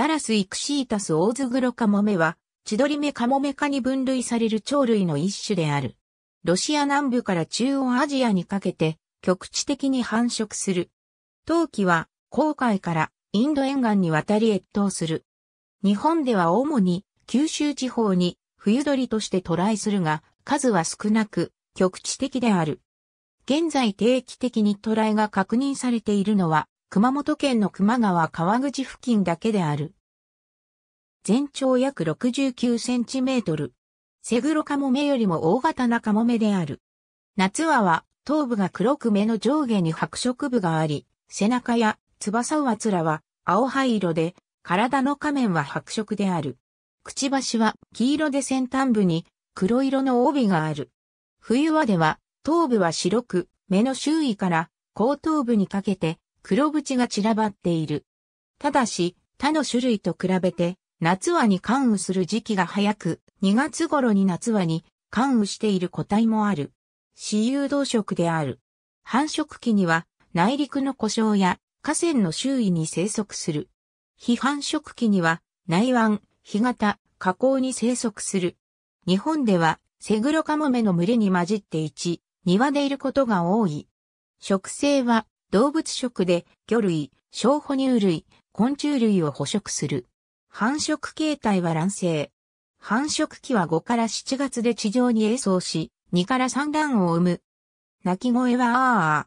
ダラスイクシータスオオズグロカモメは、千鳥目カモメ科に分類される鳥類の一種である。ロシア南部から中央アジアにかけて、局地的に繁殖する。冬季は、航海からインド沿岸に渡り越冬する。日本では主に九州地方に冬鳥として渡来するが、数は少なく、局地的である。現在定期的に渡来が確認されているのは、熊本県の熊川川口付近だけである。全長約69センチメートル。セグロカモメよりも大型なカモメである。夏はは、頭部が黒く目の上下に白色部があり、背中や翼はつらは青灰色で、体の仮面は白色である。くちばしは黄色で先端部に黒色の帯がある。冬はでは、頭部は白く、目の周囲から後頭部にかけて黒縁が散らばっている。ただし、他の種類と比べて、夏はに関雨する時期が早く、2月頃に夏はに関雨している個体もある。私有動植である。繁殖期には内陸の故障や河川の周囲に生息する。非繁殖期には内湾、干潟、河口に生息する。日本ではセグロカモメの群れに混じって1、庭でいることが多い。植生は動物食で魚類、小哺乳類、昆虫類を捕食する。繁殖形態は卵生。繁殖期は5から7月で地上に栄走し、2から3卵を産む。鳴き声はあーあー。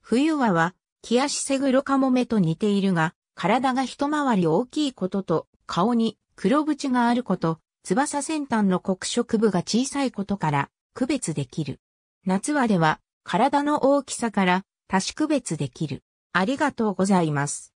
冬はは、キアシセグロカモメと似ているが、体が一回り大きいことと、顔に黒縁があること、翼先端の黒色部が小さいことから区別できる。夏はでは、体の大きさから多種区別できる。ありがとうございます。